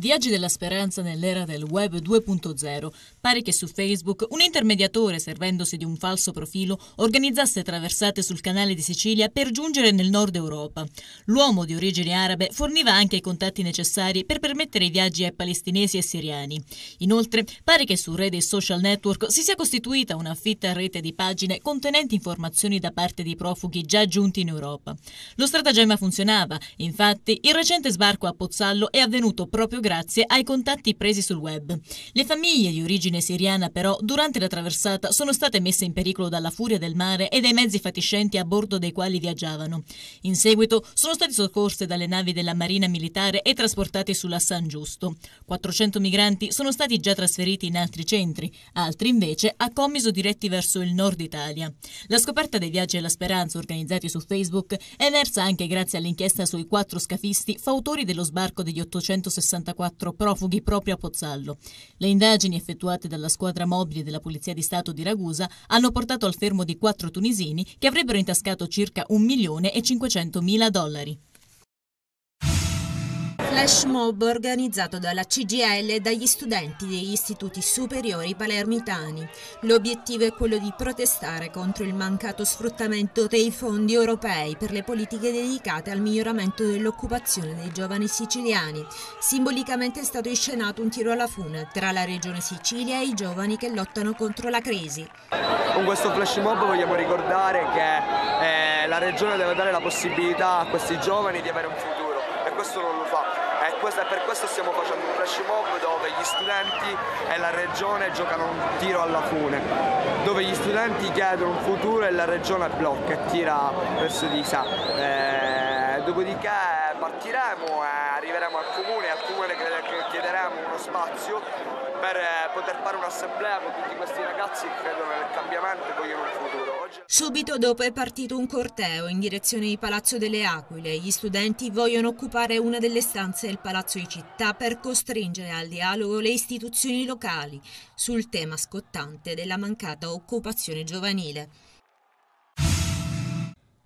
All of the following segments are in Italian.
Viaggi della speranza nell'era del web 2.0. Pare che su Facebook un intermediatore, servendosi di un falso profilo, organizzasse traversate sul canale di Sicilia per giungere nel nord Europa. L'uomo di origine arabe forniva anche i contatti necessari per permettere i viaggi ai palestinesi e siriani. Inoltre, pare che su re dei social network si sia costituita una fitta rete di pagine contenenti informazioni da parte di profughi già giunti in Europa. Lo stratagemma funzionava, infatti il recente sbarco a Pozzallo è avvenuto proprio grazie grazie ai contatti presi sul web. Le famiglie di origine siriana però durante la traversata sono state messe in pericolo dalla furia del mare e dai mezzi fatiscenti a bordo dei quali viaggiavano. In seguito sono stati soccorse dalle navi della Marina Militare e trasportati sulla San Giusto. 400 migranti sono stati già trasferiti in altri centri, altri invece a commiso diretti verso il nord Italia. La scoperta dei viaggi alla speranza organizzati su Facebook è emersa anche grazie all'inchiesta sui quattro scafisti fautori dello sbarco degli 864 44 profughi proprio a Pozzallo. Le indagini effettuate dalla squadra mobile della Polizia di Stato di Ragusa hanno portato al fermo di quattro tunisini che avrebbero intascato circa 1 milione e 500 mila dollari. Flash mob organizzato dalla CGL e dagli studenti degli istituti superiori palermitani. L'obiettivo è quello di protestare contro il mancato sfruttamento dei fondi europei per le politiche dedicate al miglioramento dell'occupazione dei giovani siciliani. Simbolicamente è stato inscenato un tiro alla fune tra la regione Sicilia e i giovani che lottano contro la crisi. Con questo flash mob vogliamo ricordare che eh, la regione deve dare la possibilità a questi giovani di avere un futuro e questo non lo fa questo, per questo stiamo facendo un flash mob dove gli studenti e la regione giocano un tiro alla fune, dove gli studenti chiedono un futuro e la regione blocca e tira verso di sé. Eh, dopodiché partiremo e arriveremo al comune, al comune chiederemo uno spazio per eh, poter fare un'assemblea con tutti questi ragazzi che credono nel cambiamento e vogliono il futuro. Subito dopo è partito un corteo in direzione di Palazzo delle Aquile. Gli studenti vogliono occupare una delle stanze del Palazzo di Città per costringere al dialogo le istituzioni locali sul tema scottante della mancata occupazione giovanile.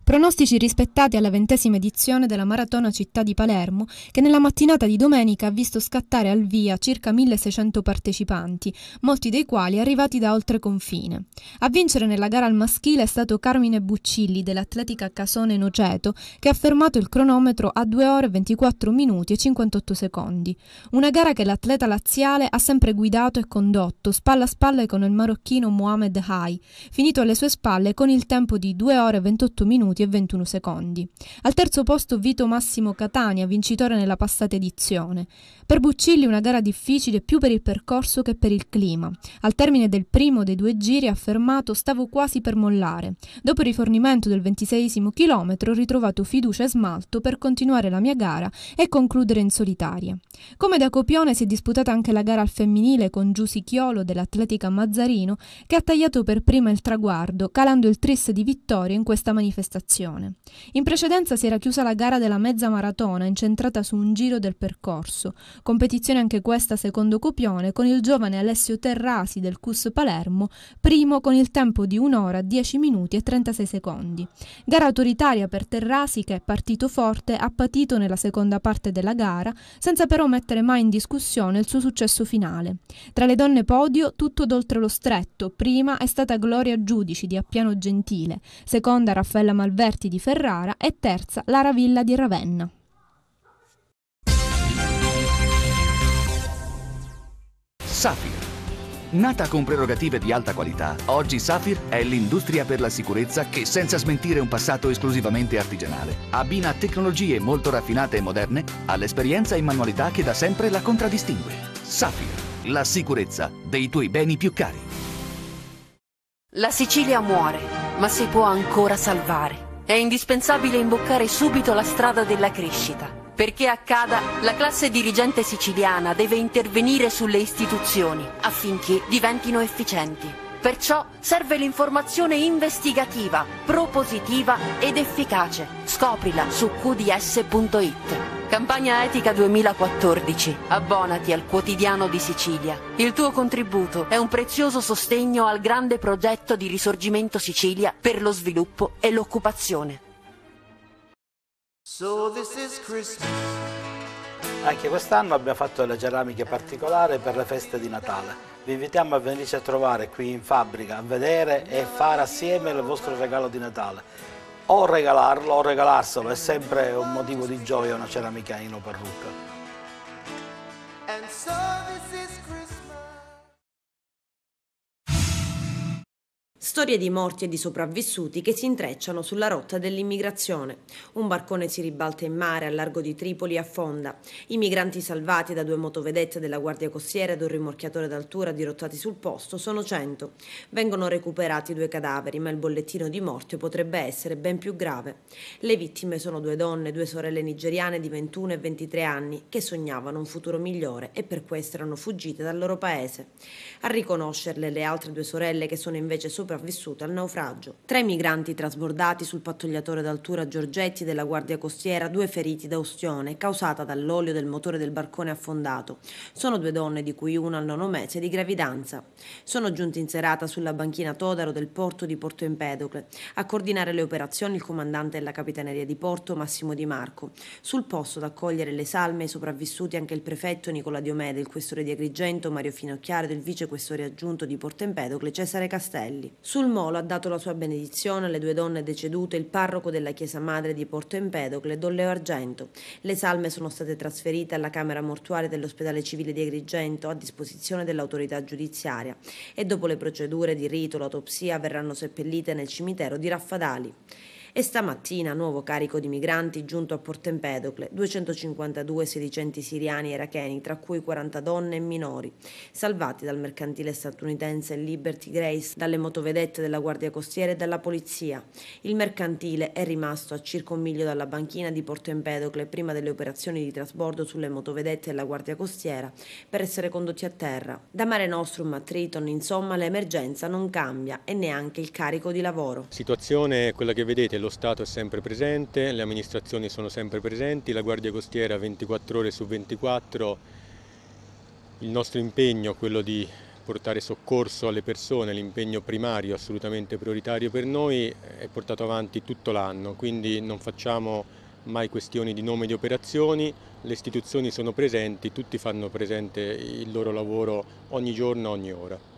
Pronostici rispettati alla ventesima edizione della Maratona Città di Palermo, che nella mattinata di domenica ha visto scattare al via circa 1600 partecipanti, molti dei quali arrivati da oltre confine. A vincere nella gara al maschile è stato Carmine Buccilli dell'Atletica Casone Noceto, che ha fermato il cronometro a 2 ore 24 minuti e 58 secondi. Una gara che l'atleta laziale ha sempre guidato e condotto, spalla a spalle con il marocchino Mohamed Hai, finito alle sue spalle con il tempo di 2 ore 28 minuti minuti e 21 secondi. Al terzo posto Vito Massimo Catania, vincitore nella passata edizione. Per Buccilli una gara difficile più per il percorso che per il clima. Al termine del primo dei due giri ha affermato stavo quasi per mollare. Dopo il rifornimento del 26 chilometro ho ritrovato fiducia e smalto per continuare la mia gara e concludere in solitaria. Come da copione si è disputata anche la gara al femminile con Giusy Chiolo dell'Atletica Mazzarino che ha tagliato per prima il traguardo calando il tris di vittoria in questa manifestazione situazione. In precedenza si era chiusa la gara della mezza maratona incentrata su un giro del percorso, competizione anche questa secondo copione con il giovane Alessio Terrasi del CUS Palermo, primo con il tempo di 1 ora 10 minuti e 36 secondi. Gara autoritaria per Terrasi che è partito forte, ha patito nella seconda parte della gara, senza però mettere mai in discussione il suo successo finale. Tra le donne podio, tutto d'oltre lo stretto, prima è stata Gloria Giudici di Appiano Gentile, seconda Raffaella Malvini Alberti di Ferrara e terza la Ravilla di Ravenna. Safir. Nata con prerogative di alta qualità, oggi Safir è l'industria per la sicurezza che, senza smentire un passato esclusivamente artigianale, abbina tecnologie molto raffinate e moderne all'esperienza e manualità che da sempre la contraddistingue. Safir, la sicurezza dei tuoi beni più cari. La Sicilia muore ma si può ancora salvare. È indispensabile imboccare subito la strada della crescita. Perché accada, la classe dirigente siciliana deve intervenire sulle istituzioni affinché diventino efficienti. Perciò serve l'informazione investigativa, propositiva ed efficace. Scoprila su qds.it. Campagna Etica 2014. Abbonati al quotidiano di Sicilia. Il tuo contributo è un prezioso sostegno al grande progetto di risorgimento Sicilia per lo sviluppo e l'occupazione. So Anche quest'anno abbiamo fatto delle ceramiche particolari per le feste di Natale. Vi invitiamo a venirci a trovare qui in fabbrica, a vedere e fare assieme il vostro regalo di Natale. O regalarlo o regalarselo, è sempre un motivo di gioia una ceramica in parrucca. And so Storie di morti e di sopravvissuti che si intrecciano sulla rotta dell'immigrazione. Un barcone si ribalta in mare al largo di Tripoli e affonda. I migranti salvati da due motovedette della Guardia Costiera ed un rimorchiatore d'altura dirottati sul posto sono 100. Vengono recuperati due cadaveri, ma il bollettino di morte potrebbe essere ben più grave. Le vittime sono due donne, due sorelle nigeriane di 21 e 23 anni che sognavano un futuro migliore e per questo erano fuggite dal loro paese. A riconoscerle le altre due sorelle che sono invece sopravvissute sopravvissuti al naufragio. Tre migranti trasbordati sul pattugliatore d'altura Giorgetti della Guardia Costiera, due feriti da ustione causata dall'olio del motore del barcone affondato. Sono due donne di cui una al nono mese di gravidanza. Sono giunti in serata sulla banchina Todaro del porto di Porto Empedocle. A coordinare le operazioni il comandante della Capitaneria di Porto Massimo Di Marco. Sul posto ad accogliere le salme i sopravvissuti anche il prefetto Nicola Diomede, il questore di Agrigento, Mario Finocchiaro e il vicequestore aggiunto di Porto Empedocle Cesare Castelli. Sul molo ha dato la sua benedizione alle due donne decedute il parroco della Chiesa Madre di Porto Empedocle, Don Leo Argento. Le salme sono state trasferite alla Camera Mortuaria dell'Ospedale Civile di Agrigento a disposizione dell'autorità giudiziaria e dopo le procedure di rito, l'autopsia verranno seppellite nel cimitero di Raffadali. E stamattina nuovo carico di migranti giunto a Porto Empedocle, 252 sedicenti siriani e iracheni, tra cui 40 donne e minori, salvati dal mercantile statunitense Liberty Grace, dalle motovedette della Guardia Costiera e dalla polizia. Il mercantile è rimasto a circa un miglio dalla banchina di Porto Empedocle prima delle operazioni di trasbordo sulle motovedette della Guardia Costiera per essere condotti a terra. Da Mare Nostrum a Triton, insomma, l'emergenza non cambia e neanche il carico di lavoro. situazione è quella che vedete, lo Stato è sempre presente, le amministrazioni sono sempre presenti, la Guardia Costiera 24 ore su 24. Il nostro impegno quello di portare soccorso alle persone, l'impegno primario, assolutamente prioritario per noi, è portato avanti tutto l'anno, quindi non facciamo mai questioni di nome di operazioni, le istituzioni sono presenti, tutti fanno presente il loro lavoro ogni giorno, ogni ora.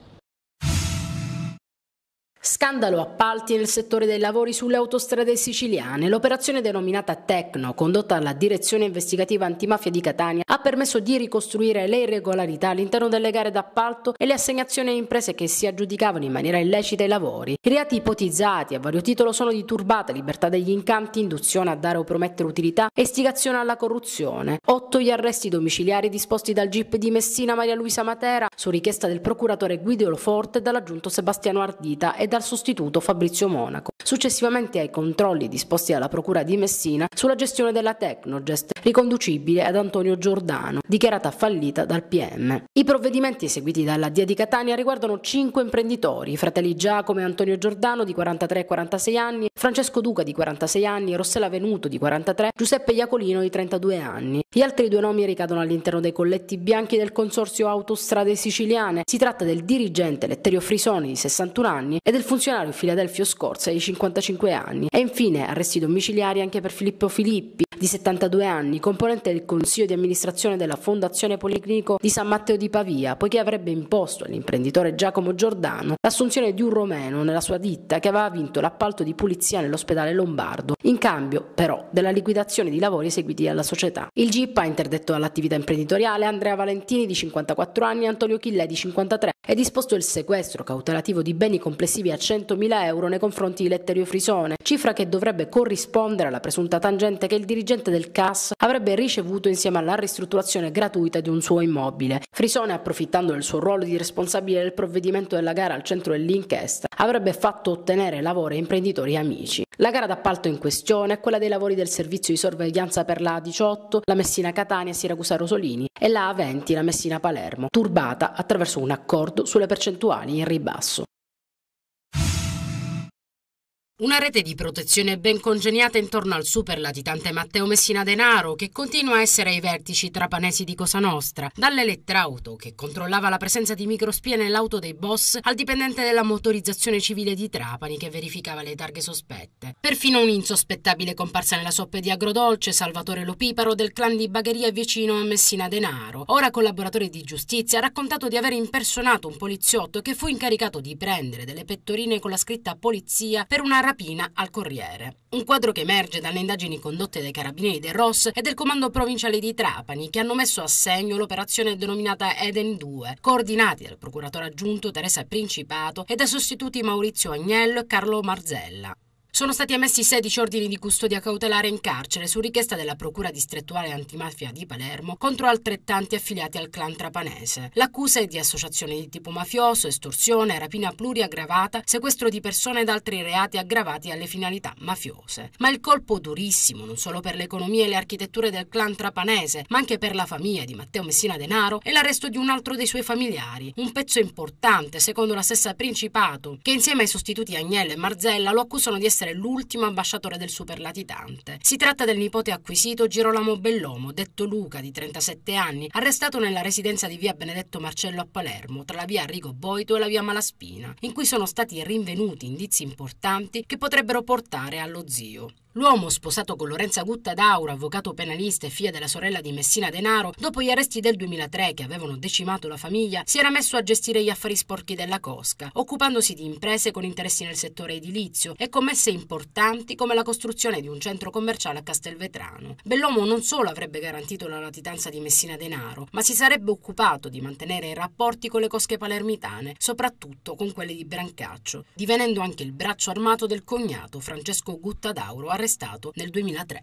Scandalo appalti nel settore dei lavori sulle autostrade siciliane. L'operazione denominata Tecno, condotta dalla Direzione Investigativa Antimafia di Catania, ha permesso di ricostruire le irregolarità all'interno delle gare d'appalto e le assegnazioni a imprese che si aggiudicavano in maniera illecita i lavori. I reati ipotizzati a vario titolo sono di turbata libertà degli incanti, induzione a dare o promettere utilità e istigazione alla corruzione. Otto gli arresti domiciliari disposti dal GIP di Messina Maria Luisa Matera su richiesta del procuratore Guido Loforte, dall'aggiunto Sebastiano Ardita e da dal sostituto Fabrizio Monaco. Successivamente ai controlli disposti dalla Procura di Messina sulla gestione della Tecnogest, riconducibile ad Antonio Giordano, dichiarata fallita dal PM. I provvedimenti eseguiti dalla DIA di Catania riguardano cinque imprenditori, i fratelli Giacomo e Antonio Giordano di 43 e 46 anni, Francesco Duca di 46 anni, Rossella Venuto di 43, Giuseppe Iacolino di 32 anni. Gli altri due nomi ricadono all'interno dei colletti bianchi del Consorzio Autostrade Siciliane. Si tratta del dirigente Letterio Frisoni di 61 anni e del funzionario Filadelfio Scorza di 55 anni e infine arresti domiciliari anche per Filippo Filippi di 72 anni, componente del consiglio di amministrazione della Fondazione Policlinico di San Matteo di Pavia, poiché avrebbe imposto all'imprenditore Giacomo Giordano l'assunzione di un romeno nella sua ditta che aveva vinto l'appalto di pulizia nell'ospedale lombardo, in cambio però della liquidazione di lavori eseguiti dalla società. Il GIP ha interdetto all'attività imprenditoriale Andrea Valentini di 54 anni e Antonio Chille di 53 è disposto il sequestro cautelativo di beni complessivi a 100.000 euro nei confronti di Letterio Frisone, cifra che dovrebbe corrispondere alla presunta tangente che il dirigente del CAS avrebbe ricevuto insieme alla ristrutturazione gratuita di un suo immobile. Frisone, approfittando del suo ruolo di responsabile del provvedimento della gara al centro dell'inchiesta, avrebbe fatto ottenere lavoro a imprenditori amici. La gara d'appalto in questione è quella dei lavori del servizio di sorveglianza per la A18, la Messina Catania, Siracusa Rosolini e la A20, la Messina Palermo, turbata attraverso un accordo d'accordo sulle percentuali in ribasso. Una rete di protezione ben congeniata intorno al super latitante Matteo Messina Denaro, che continua a essere ai vertici trapanesi di Cosa Nostra, dall'elettrauto, che controllava la presenza di microspie nell'auto dei boss, al dipendente della motorizzazione civile di Trapani, che verificava le targhe sospette. Perfino un'insospettabile comparsa nella soppe di Agrodolce, Salvatore Lopiparo, del clan di Bagheria vicino a Messina Denaro, ora collaboratore di giustizia, ha raccontato di aver impersonato un poliziotto che fu incaricato di prendere delle pettorine con la scritta polizia per una rapina al Corriere. Un quadro che emerge dalle indagini condotte dai carabinieri del ROS e del comando provinciale di Trapani, che hanno messo a segno l'operazione denominata Eden 2, coordinati dal procuratore aggiunto Teresa Principato e dai sostituti Maurizio Agnello e Carlo Marzella. Sono stati emessi 16 ordini di custodia cautelare in carcere su richiesta della Procura distrettuale antimafia di Palermo contro altrettanti affiliati al clan trapanese. L'accusa è di associazione di tipo mafioso, estorsione, rapina pluriaggravata, sequestro di persone ed altri reati aggravati alle finalità mafiose. Ma il colpo durissimo, non solo per l'economia e le architetture del clan trapanese, ma anche per la famiglia di Matteo Messina Denaro, è l'arresto di un altro dei suoi familiari, un pezzo importante, secondo la stessa Principato, che insieme ai sostituti Agnello e Marzella lo accusano di essere essere l'ultimo ambasciatore del superlatitante. Si tratta del nipote acquisito Girolamo Bellomo, detto Luca, di 37 anni, arrestato nella residenza di via Benedetto Marcello a Palermo, tra la via Arrigo Boito e la via Malaspina, in cui sono stati rinvenuti indizi importanti che potrebbero portare allo zio. L'uomo, sposato con Lorenza Gutta Dauro, avvocato penalista e figlia della sorella di Messina Denaro, dopo gli arresti del 2003 che avevano decimato la famiglia, si era messo a gestire gli affari sporchi della Cosca, occupandosi di imprese con interessi nel settore edilizio e commesse importanti come la costruzione di un centro commerciale a Castelvetrano. Bell'uomo non solo avrebbe garantito la latitanza di Messina Denaro, ma si sarebbe occupato di mantenere i rapporti con le cosche palermitane, soprattutto con quelle di Brancaccio, divenendo anche il braccio armato del cognato Francesco Gutta Dauro, arrestato arrestato nel 2003.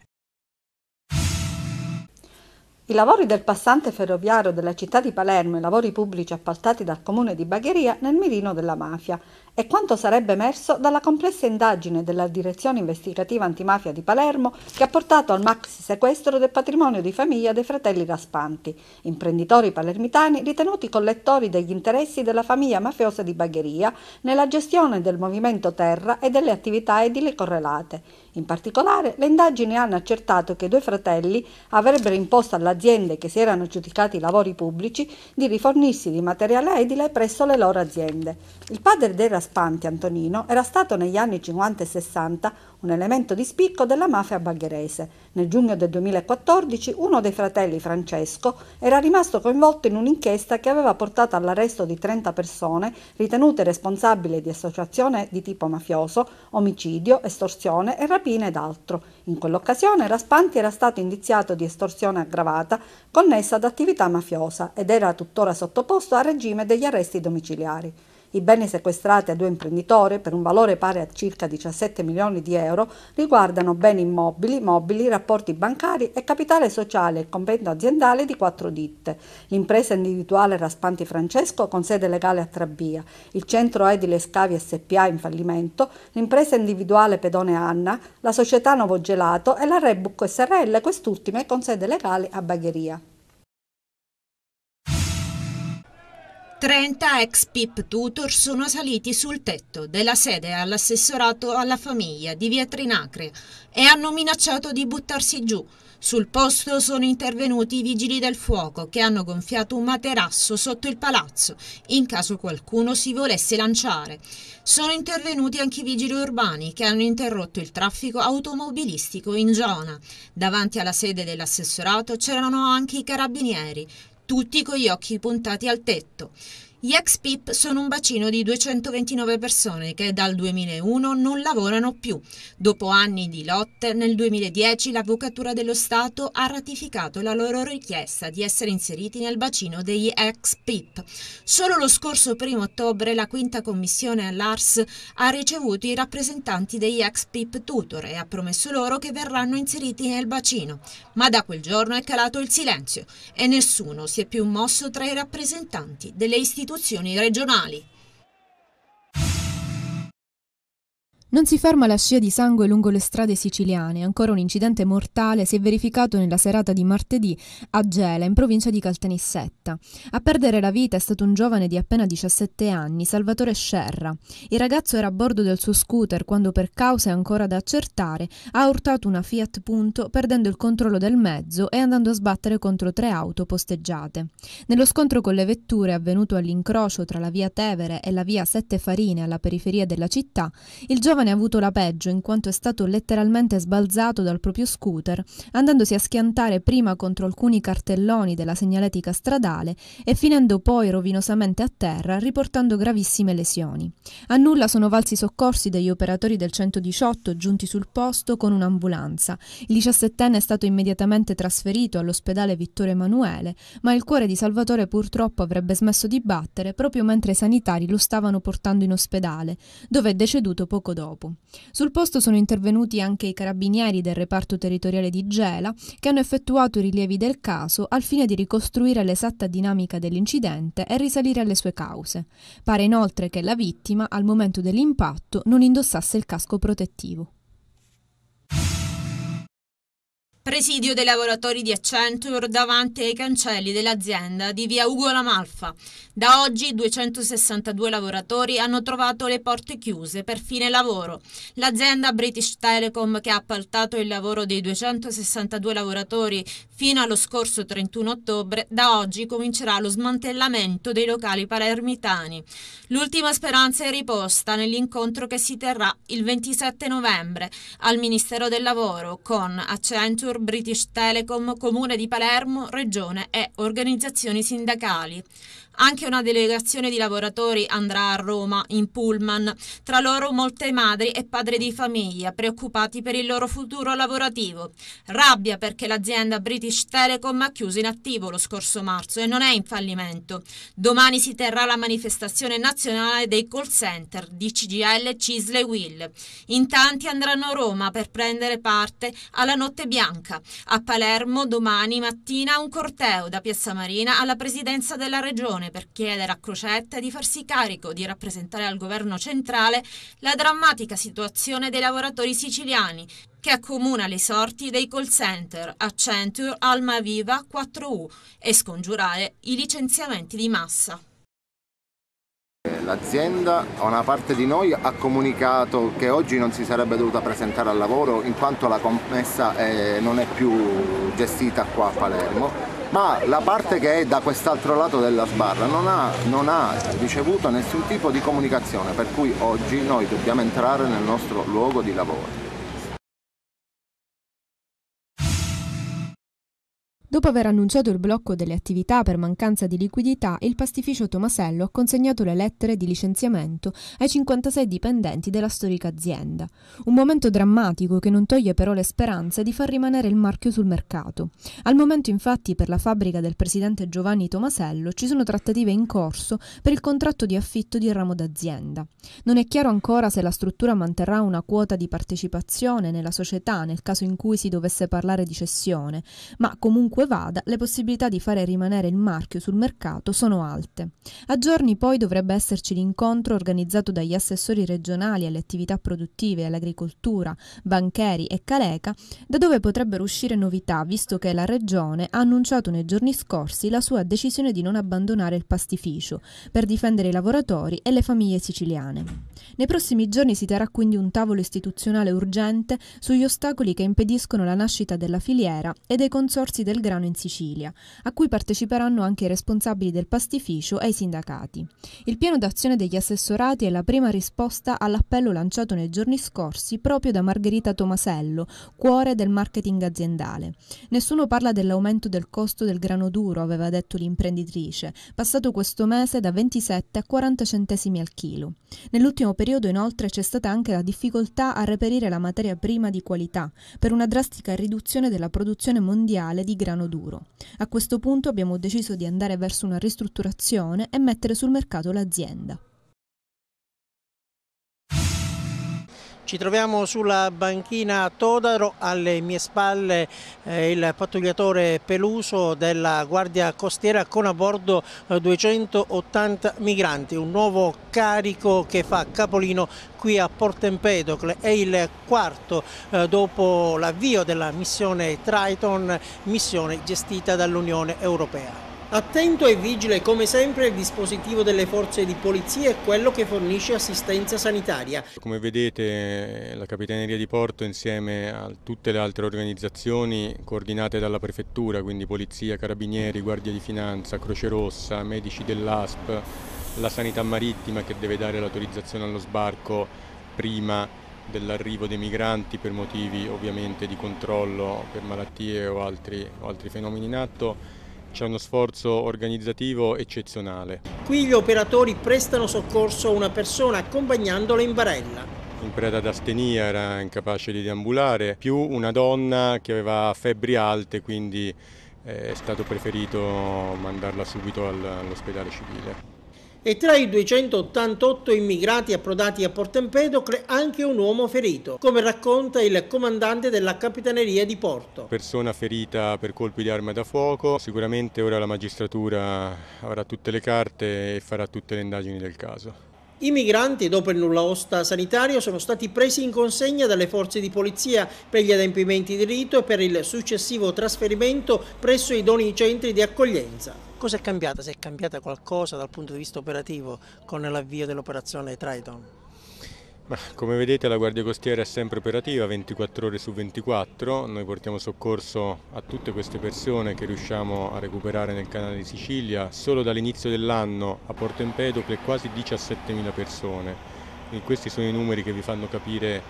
I lavori del passante ferroviario della città di Palermo e i lavori pubblici appaltati dal comune di Bagheria nel mirino della mafia e quanto sarebbe emerso dalla complessa indagine della Direzione Investigativa Antimafia di Palermo che ha portato al maxi sequestro del patrimonio di famiglia dei fratelli Raspanti, imprenditori palermitani ritenuti collettori degli interessi della famiglia mafiosa di Bagheria nella gestione del movimento terra e delle attività edili correlate in particolare, le indagini hanno accertato che i due fratelli avrebbero imposto alle aziende che si erano giudicati i lavori pubblici di rifornirsi di materiale edile presso le loro aziende. Il padre dei Raspanti, Antonino, era stato negli anni 50 e 60 un elemento di spicco della mafia bagherese. Nel giugno del 2014 uno dei fratelli, Francesco, era rimasto coinvolto in un'inchiesta che aveva portato all'arresto di 30 persone ritenute responsabili di associazione di tipo mafioso, omicidio, estorsione e rapine ed altro. In quell'occasione Raspanti era stato indiziato di estorsione aggravata connessa ad attività mafiosa ed era tuttora sottoposto al regime degli arresti domiciliari. I beni sequestrati a due imprenditori per un valore pari a circa 17 milioni di euro riguardano beni immobili, mobili, rapporti bancari e capitale sociale e convento aziendale di quattro ditte. L'impresa individuale Raspanti Francesco con sede legale a Trabia, il centro edile Scavi SPA in fallimento, l'impresa individuale Pedone Anna, la società Novo Gelato e la Rebucco SRL quest'ultima con sede legale a Bagheria. 30 ex PIP tutor sono saliti sul tetto della sede all'assessorato alla famiglia di Via Trinacria e hanno minacciato di buttarsi giù. Sul posto sono intervenuti i vigili del fuoco che hanno gonfiato un materasso sotto il palazzo in caso qualcuno si volesse lanciare. Sono intervenuti anche i vigili urbani che hanno interrotto il traffico automobilistico in zona. Davanti alla sede dell'assessorato c'erano anche i carabinieri tutti con gli occhi puntati al tetto. Gli ex PIP sono un bacino di 229 persone che dal 2001 non lavorano più. Dopo anni di lotte, nel 2010 l'Avvocatura dello Stato ha ratificato la loro richiesta di essere inseriti nel bacino degli ex PIP. Solo lo scorso 1 ottobre la quinta commissione all'ARS ha ricevuto i rappresentanti degli ex PIP tutor e ha promesso loro che verranno inseriti nel bacino. Ma da quel giorno è calato il silenzio e nessuno si è più mosso tra i rappresentanti delle istituzioni istituzioni regionali. Non si ferma la scia di sangue lungo le strade siciliane. Ancora un incidente mortale si è verificato nella serata di martedì a Gela, in provincia di Caltanissetta. A perdere la vita è stato un giovane di appena 17 anni, Salvatore Scerra. Il ragazzo era a bordo del suo scooter quando, per cause ancora da accertare, ha urtato una Fiat Punto, perdendo il controllo del mezzo e andando a sbattere contro tre auto posteggiate. Nello scontro con le vetture avvenuto all'incrocio tra la via Tevere e la via Sette Farine alla periferia della città, il giovane giovane ha avuto la peggio in quanto è stato letteralmente sbalzato dal proprio scooter, andandosi a schiantare prima contro alcuni cartelloni della segnaletica stradale e finendo poi rovinosamente a terra, riportando gravissime lesioni. A nulla sono valsi i soccorsi degli operatori del 118 giunti sul posto con un'ambulanza. Il 17enne è stato immediatamente trasferito all'ospedale Vittorio Emanuele, ma il cuore di Salvatore purtroppo avrebbe smesso di battere proprio mentre i sanitari lo stavano portando in ospedale, dove è deceduto poco dopo dopo. Sul posto sono intervenuti anche i carabinieri del reparto territoriale di Gela che hanno effettuato i rilievi del caso al fine di ricostruire l'esatta dinamica dell'incidente e risalire alle sue cause. Pare inoltre che la vittima al momento dell'impatto non indossasse il casco protettivo. Presidio dei lavoratori di Accenture davanti ai cancelli dell'azienda di via Ugo Lamalfa. Da oggi 262 lavoratori hanno trovato le porte chiuse per fine lavoro. L'azienda British Telecom che ha appaltato il lavoro dei 262 lavoratori fino allo scorso 31 ottobre, da oggi comincerà lo smantellamento dei locali palermitani. L'ultima speranza è riposta nell'incontro che si terrà il 27 novembre al Ministero del Lavoro con Accenture Consor, British Telecom, Comune di Palermo, Regione e organizzazioni sindacali. Anche una delegazione di lavoratori andrà a Roma in pullman, tra loro molte madri e padri di famiglia preoccupati per il loro futuro lavorativo. Rabbia perché l'azienda British Telecom ha chiuso in attivo lo scorso marzo e non è in fallimento. Domani si terrà la manifestazione nazionale dei call center di CGL Cisle Will. In tanti andranno a Roma per prendere parte alla Notte Bianca. A Palermo domani mattina un corteo da Piazza Marina alla presidenza della regione Commissione per chiedere a Crocetta di farsi carico di rappresentare al governo centrale la drammatica situazione dei lavoratori siciliani che accomuna le sorti dei call center Accenture, Almaviva, 4U e scongiurare i licenziamenti di massa. L'azienda, una parte di noi, ha comunicato che oggi non si sarebbe dovuta presentare al lavoro in quanto la commessa eh, non è più gestita qua a Palermo ma la parte che è da quest'altro lato della sbarra non ha, non ha ricevuto nessun tipo di comunicazione, per cui oggi noi dobbiamo entrare nel nostro luogo di lavoro. Dopo aver annunciato il blocco delle attività per mancanza di liquidità, il pastificio Tomasello ha consegnato le lettere di licenziamento ai 56 dipendenti della storica azienda. Un momento drammatico che non toglie però le speranze di far rimanere il marchio sul mercato. Al momento infatti per la fabbrica del presidente Giovanni Tomasello ci sono trattative in corso per il contratto di affitto di ramo d'azienda. Non è chiaro ancora se la struttura manterrà una quota di partecipazione nella società nel caso in cui si dovesse parlare di cessione, ma comunque comunque vada, le possibilità di fare rimanere il marchio sul mercato sono alte. A giorni poi dovrebbe esserci l'incontro organizzato dagli assessori regionali alle attività produttive, all'agricoltura, bancheri e Caleca, da dove potrebbero uscire novità, visto che la Regione ha annunciato nei giorni scorsi la sua decisione di non abbandonare il pastificio per difendere i lavoratori e le famiglie siciliane. Nei prossimi giorni si terrà quindi un tavolo istituzionale urgente sugli ostacoli che impediscono la nascita della filiera e dei consorsi del grande ripartiranno in Sicilia, a cui parteciperanno anche i responsabili del pastificio e i sindacati. Il piano d'azione degli assessorati è la prima risposta all'appello lanciato nei giorni scorsi proprio da Margherita Tomasello, cuore del marketing aziendale. Nessuno parla dell'aumento del costo del grano duro, aveva detto l'imprenditrice, passato questo mese da 27 a 40 centesimi al chilo. Nell'ultimo periodo inoltre c'è stata anche la difficoltà a reperire la materia prima di qualità per una drastica riduzione della produzione mondiale di grano duro. A questo punto abbiamo deciso di andare verso una ristrutturazione e mettere sul mercato l'azienda. Ci troviamo sulla banchina Todaro, alle mie spalle eh, il pattugliatore Peluso della Guardia Costiera con a bordo 280 eh, migranti, un nuovo carico che fa capolino qui a Porto Empedocle, è il quarto eh, dopo l'avvio della missione Triton, missione gestita dall'Unione Europea. Attento e vigile come sempre il dispositivo delle forze di polizia è quello che fornisce assistenza sanitaria. Come vedete la Capitaneria di Porto insieme a tutte le altre organizzazioni coordinate dalla Prefettura, quindi Polizia, Carabinieri, Guardia di Finanza, Croce Rossa, Medici dell'ASP, la Sanità Marittima che deve dare l'autorizzazione allo sbarco prima dell'arrivo dei migranti per motivi ovviamente di controllo per malattie o altri, o altri fenomeni in atto c'è uno sforzo organizzativo eccezionale. Qui gli operatori prestano soccorso a una persona accompagnandola in barella in preda ad astenia, era incapace di deambulare, più una donna che aveva febbri alte, quindi eh, è stato preferito mandarla subito all'ospedale civile e tra i 288 immigrati approdati a Porto Empedocle anche un uomo ferito, come racconta il comandante della Capitaneria di Porto. Persona ferita per colpi di arma da fuoco, sicuramente ora la magistratura avrà tutte le carte e farà tutte le indagini del caso. I migranti, dopo il nulla osta sanitario, sono stati presi in consegna dalle forze di polizia per gli adempimenti di rito e per il successivo trasferimento presso i doni centri di accoglienza. Cosa è cambiata? Se è cambiata qualcosa dal punto di vista operativo con l'avvio dell'operazione Triton? Ma come vedete la Guardia Costiera è sempre operativa, 24 ore su 24, noi portiamo soccorso a tutte queste persone che riusciamo a recuperare nel canale di Sicilia, solo dall'inizio dell'anno a Porto Empedocle quasi 17.000 persone, e questi sono i numeri che vi fanno capire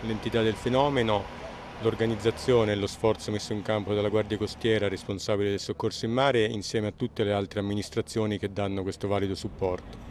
l'entità del fenomeno L'organizzazione e lo sforzo messo in campo dalla Guardia Costiera, responsabile del soccorso in mare, insieme a tutte le altre amministrazioni che danno questo valido supporto.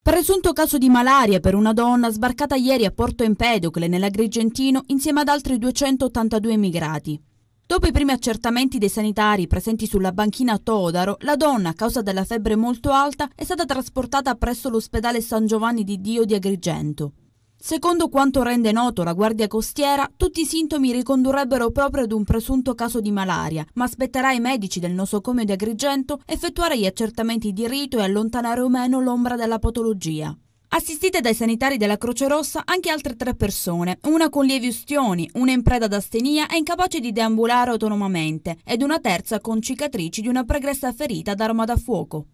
Presunto caso di malaria per una donna sbarcata ieri a Porto Empedocle nell'Agrigentino insieme ad altri 282 immigrati. Dopo i primi accertamenti dei sanitari presenti sulla banchina Todaro, la donna, a causa della febbre molto alta, è stata trasportata presso l'ospedale San Giovanni di Dio di Agrigento. Secondo quanto rende noto la Guardia Costiera, tutti i sintomi ricondurrebbero proprio ad un presunto caso di malaria, ma spetterà ai medici del nosocomio di Agrigento effettuare gli accertamenti di rito e allontanare o meno l'ombra della patologia. Assistite dai sanitari della Croce Rossa anche altre tre persone, una con lievi ustioni, una in preda ad astenia e incapace di deambulare autonomamente, ed una terza con cicatrici di una pregressa ferita ad arma da fuoco.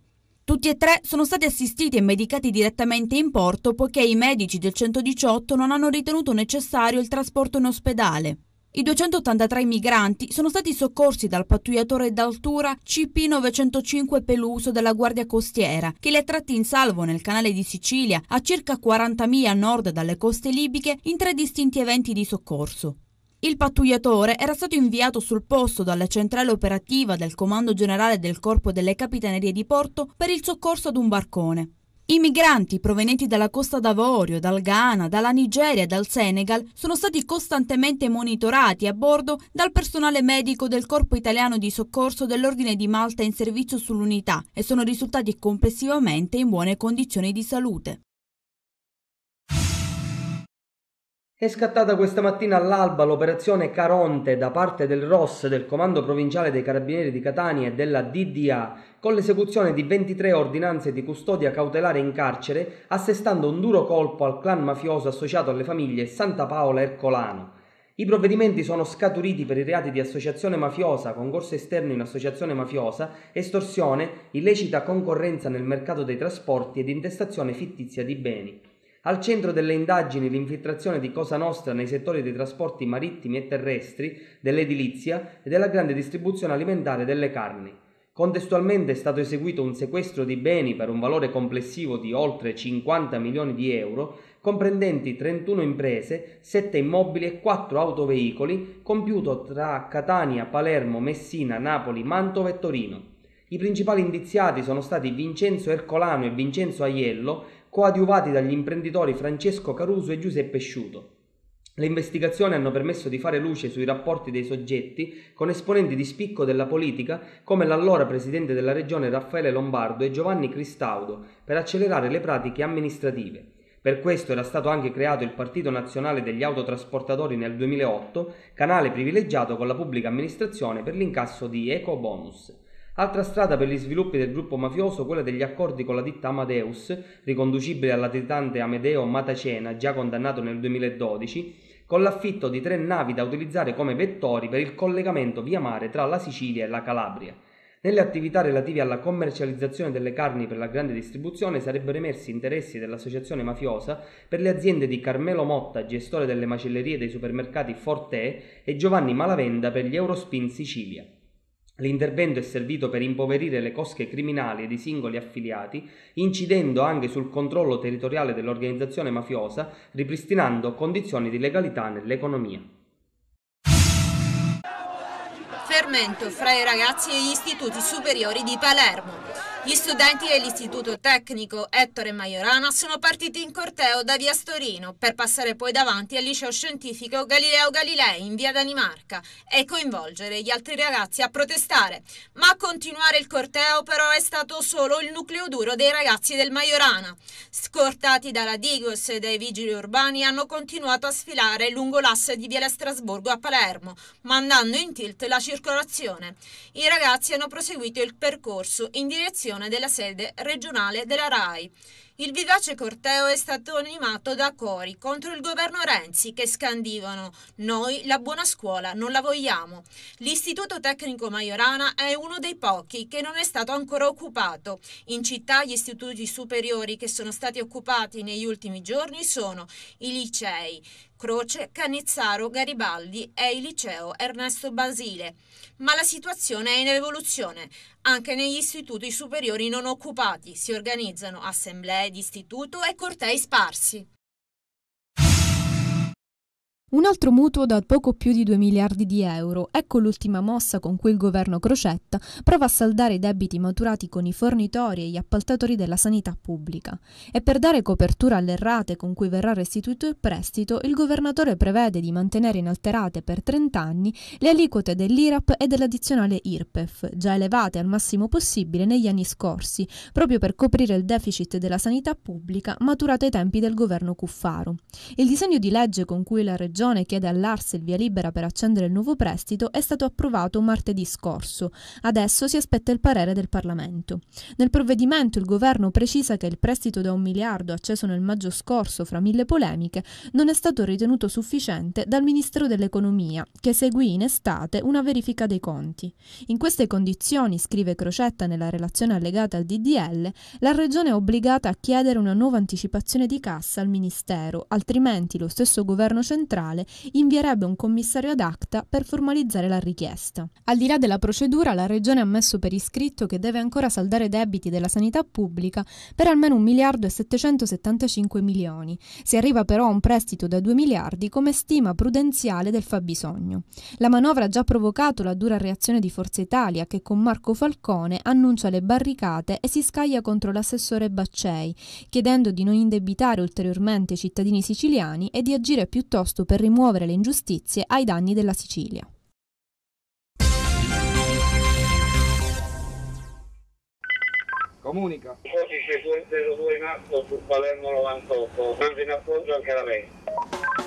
Tutti e tre sono stati assistiti e medicati direttamente in porto poiché i medici del 118 non hanno ritenuto necessario il trasporto in ospedale. I 283 migranti sono stati soccorsi dal pattugliatore d'altura CP905 Peluso della Guardia Costiera, che li ha tratti in salvo nel canale di Sicilia, a circa 40 miglia a nord dalle coste libiche, in tre distinti eventi di soccorso. Il pattugliatore era stato inviato sul posto dalla centrale operativa del Comando Generale del Corpo delle Capitanerie di Porto per il soccorso ad un barcone. I migranti provenienti dalla Costa d'Avorio, dal Ghana, dalla Nigeria e dal Senegal sono stati costantemente monitorati a bordo dal personale medico del Corpo Italiano di Soccorso dell'Ordine di Malta in servizio sull'unità e sono risultati complessivamente in buone condizioni di salute. È scattata questa mattina all'alba l'operazione Caronte da parte del ROS del Comando Provinciale dei Carabinieri di Catania e della DDA con l'esecuzione di 23 ordinanze di custodia cautelare in carcere, assestando un duro colpo al clan mafioso associato alle famiglie Santa Paola e Ercolano. I provvedimenti sono scaturiti per i reati di associazione mafiosa, concorso esterno in associazione mafiosa, estorsione, illecita concorrenza nel mercato dei trasporti ed intestazione fittizia di beni. Al centro delle indagini l'infiltrazione di Cosa Nostra nei settori dei trasporti marittimi e terrestri, dell'edilizia e della grande distribuzione alimentare delle carni. Contestualmente è stato eseguito un sequestro di beni per un valore complessivo di oltre 50 milioni di euro, comprendenti 31 imprese, 7 immobili e 4 autoveicoli, compiuto tra Catania, Palermo, Messina, Napoli, Mantova e Torino. I principali indiziati sono stati Vincenzo Ercolano e Vincenzo Aiello, coadiuvati dagli imprenditori Francesco Caruso e Giuseppe Sciuto. Le investigazioni hanno permesso di fare luce sui rapporti dei soggetti con esponenti di spicco della politica come l'allora presidente della regione Raffaele Lombardo e Giovanni Cristaudo per accelerare le pratiche amministrative. Per questo era stato anche creato il Partito Nazionale degli Autotrasportatori nel 2008, canale privilegiato con la pubblica amministrazione per l'incasso di eco bonus. Altra strada per gli sviluppi del gruppo mafioso, quella degli accordi con la ditta Amadeus, riconducibile alla Amedeo Matacena, già condannato nel 2012, con l'affitto di tre navi da utilizzare come vettori per il collegamento via mare tra la Sicilia e la Calabria. Nelle attività relative alla commercializzazione delle carni per la grande distribuzione sarebbero emersi interessi dell'associazione mafiosa per le aziende di Carmelo Motta, gestore delle macellerie dei supermercati Forte, e Giovanni Malavenda per gli Eurospin Sicilia. L'intervento è servito per impoverire le cosche criminali i singoli affiliati, incidendo anche sul controllo territoriale dell'organizzazione mafiosa, ripristinando condizioni di legalità nell'economia. Fermento fra i ragazzi e gli istituti superiori di Palermo. Gli studenti dell'Istituto Tecnico Ettore Maiorana sono partiti in corteo da via Storino per passare poi davanti al liceo scientifico Galileo Galilei in via Danimarca e coinvolgere gli altri ragazzi a protestare. Ma a continuare il corteo però è stato solo il nucleo duro dei ragazzi del Maiorana. Scortati dalla Digos e dai vigili urbani hanno continuato a sfilare lungo l'asse di Viale Strasburgo a Palermo, mandando in tilt la circolazione. I ragazzi hanno proseguito il percorso in direzione inaugurazione della sede regionale della RAI. Il vivace corteo è stato animato da cori contro il governo Renzi che scandivano «Noi la buona scuola non la vogliamo». L'Istituto Tecnico Maiorana è uno dei pochi che non è stato ancora occupato. In città gli istituti superiori che sono stati occupati negli ultimi giorni sono i licei Croce, Cannizzaro, Garibaldi e il liceo Ernesto Basile. Ma la situazione è in evoluzione. Anche negli istituti superiori non occupati si organizzano assemblee di istituto e cortei sparsi. Un altro mutuo da poco più di 2 miliardi di euro, ecco l'ultima mossa con cui il governo Crocetta prova a saldare i debiti maturati con i fornitori e gli appaltatori della sanità pubblica. E per dare copertura alle rate con cui verrà restituito il prestito, il governatore prevede di mantenere inalterate per 30 anni le aliquote dell'IRAP e dell'addizionale IRPEF, già elevate al massimo possibile negli anni scorsi, proprio per coprire il deficit della sanità pubblica maturato ai tempi del governo Cuffaro. Il disegno di legge con cui la Regione chiede all'Ars il via libera per accendere il nuovo prestito è stato approvato martedì scorso. Adesso si aspetta il parere del Parlamento. Nel provvedimento il Governo precisa che il prestito da un miliardo acceso nel maggio scorso fra mille polemiche non è stato ritenuto sufficiente dal Ministero dell'Economia, che seguì in estate una verifica dei conti. In queste condizioni, scrive Crocetta nella relazione allegata al DDL, la Regione è obbligata a chiedere una nuova anticipazione di cassa al Ministero, altrimenti lo stesso Governo centrale Generale invierebbe un commissario ad acta per formalizzare la richiesta. Al di là della procedura, la Regione ha messo per iscritto che deve ancora saldare debiti della sanità pubblica per almeno 1 miliardo e 775 milioni. Si arriva però a un prestito da 2 miliardi come stima prudenziale del fabbisogno. La manovra ha già provocato la dura reazione di Forza Italia che con Marco Falcone annuncia le barricate e si scaglia contro l'assessore Baccei, chiedendo di non indebitare ulteriormente i cittadini siciliani e di agire piuttosto per per rimuovere le ingiustizie ai danni della Sicilia. Comunica. Codice 202 in atto su Palermo 98, quindi in appoggio anche la me.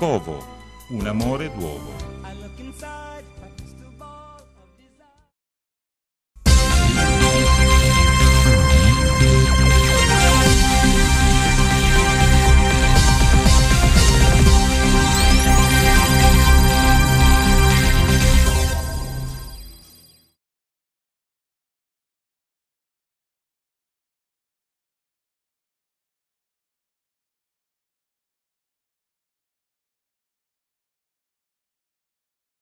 Covo, un amore d'uovo.